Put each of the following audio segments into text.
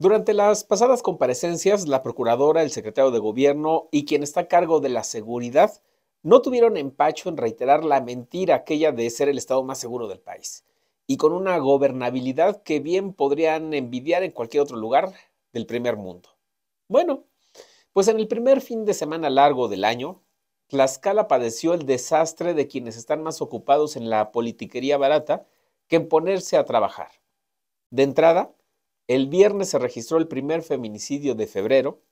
Durante las pasadas comparecencias, la procuradora, el secretario de gobierno y quien está a cargo de la seguridad no tuvieron empacho en reiterar la mentira aquella de ser el estado más seguro del país y con una gobernabilidad que bien podrían envidiar en cualquier otro lugar del primer mundo. Bueno, pues en el primer fin de semana largo del año, Tlaxcala padeció el desastre de quienes están más ocupados en la politiquería barata que en ponerse a trabajar. De entrada, el viernes se registró el primer feminicidio de febrero.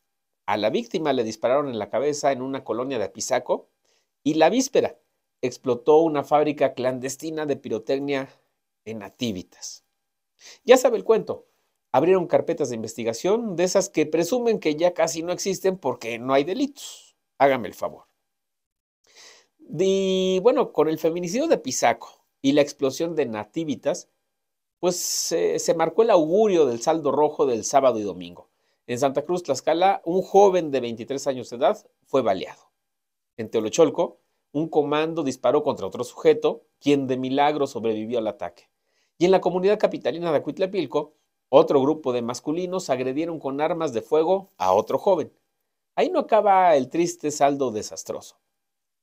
A la víctima le dispararon en la cabeza en una colonia de Apizaco y la víspera explotó una fábrica clandestina de pirotecnia en Nativitas. Ya sabe el cuento. Abrieron carpetas de investigación de esas que presumen que ya casi no existen porque no hay delitos. Hágame el favor. Y bueno, con el feminicidio de Pisaco y la explosión de Nativitas, pues eh, se marcó el augurio del saldo rojo del sábado y domingo. En Santa Cruz, Tlaxcala, un joven de 23 años de edad fue baleado. En Teolocholco, un comando disparó contra otro sujeto, quien de milagro sobrevivió al ataque. Y en la comunidad capitalina de Acuitlapilco, otro grupo de masculinos agredieron con armas de fuego a otro joven. Ahí no acaba el triste saldo desastroso.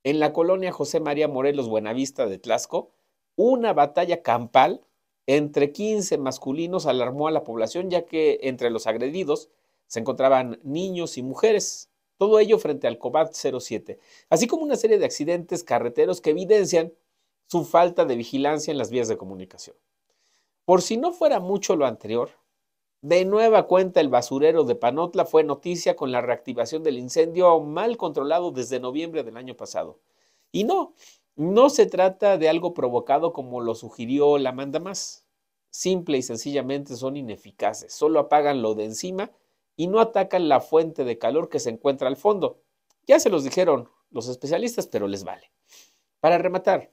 En la colonia José María Morelos Buenavista de Tlasco, una batalla campal entre 15 masculinos alarmó a la población ya que entre los agredidos se encontraban niños y mujeres. Todo ello frente al COBAT 07, así como una serie de accidentes carreteros que evidencian su falta de vigilancia en las vías de comunicación. Por si no fuera mucho lo anterior, de nueva cuenta el basurero de Panotla fue noticia con la reactivación del incendio mal controlado desde noviembre del año pasado. Y no, no se trata de algo provocado como lo sugirió la manda más. Simple y sencillamente son ineficaces, solo apagan lo de encima y no atacan la fuente de calor que se encuentra al fondo. Ya se los dijeron los especialistas, pero les vale. Para rematar,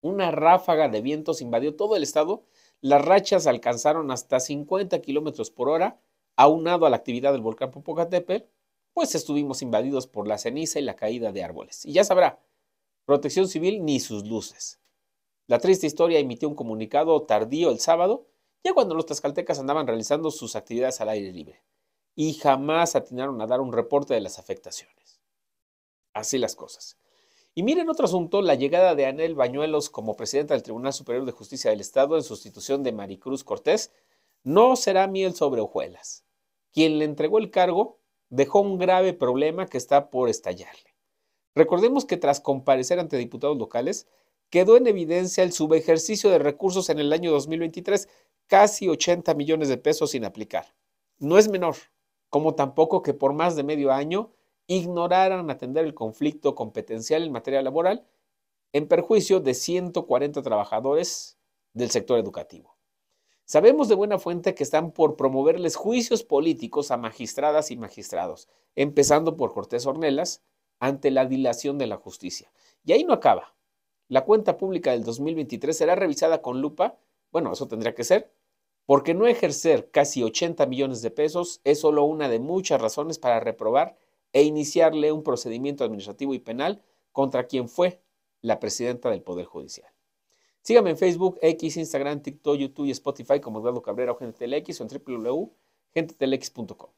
una ráfaga de vientos invadió todo el estado, las rachas alcanzaron hasta 50 kilómetros por hora, aunado a la actividad del volcán Popocatépetl, pues estuvimos invadidos por la ceniza y la caída de árboles. Y ya sabrá, Protección Civil ni sus luces. La triste historia emitió un comunicado tardío el sábado, ya cuando los tlaxcaltecas andaban realizando sus actividades al aire libre, y jamás atinaron a dar un reporte de las afectaciones. Así las cosas. Y miren otro asunto, la llegada de Anel Bañuelos como presidenta del Tribunal Superior de Justicia del Estado en sustitución de Maricruz Cortés no será miel sobre hojuelas. Quien le entregó el cargo dejó un grave problema que está por estallarle. Recordemos que tras comparecer ante diputados locales, quedó en evidencia el subejercicio de recursos en el año 2023, casi 80 millones de pesos sin aplicar. No es menor, como tampoco que por más de medio año ignoraran atender el conflicto competencial en materia laboral en perjuicio de 140 trabajadores del sector educativo. Sabemos de buena fuente que están por promoverles juicios políticos a magistradas y magistrados, empezando por Cortés Ornelas, ante la dilación de la justicia. Y ahí no acaba. La cuenta pública del 2023 será revisada con lupa, bueno, eso tendría que ser, porque no ejercer casi 80 millones de pesos es solo una de muchas razones para reprobar e iniciarle un procedimiento administrativo y penal contra quien fue la presidenta del Poder Judicial. Sígame en Facebook, X, Instagram, TikTok, YouTube y Spotify como Eduardo Cabrera o Telex o en www.gentetelex.com.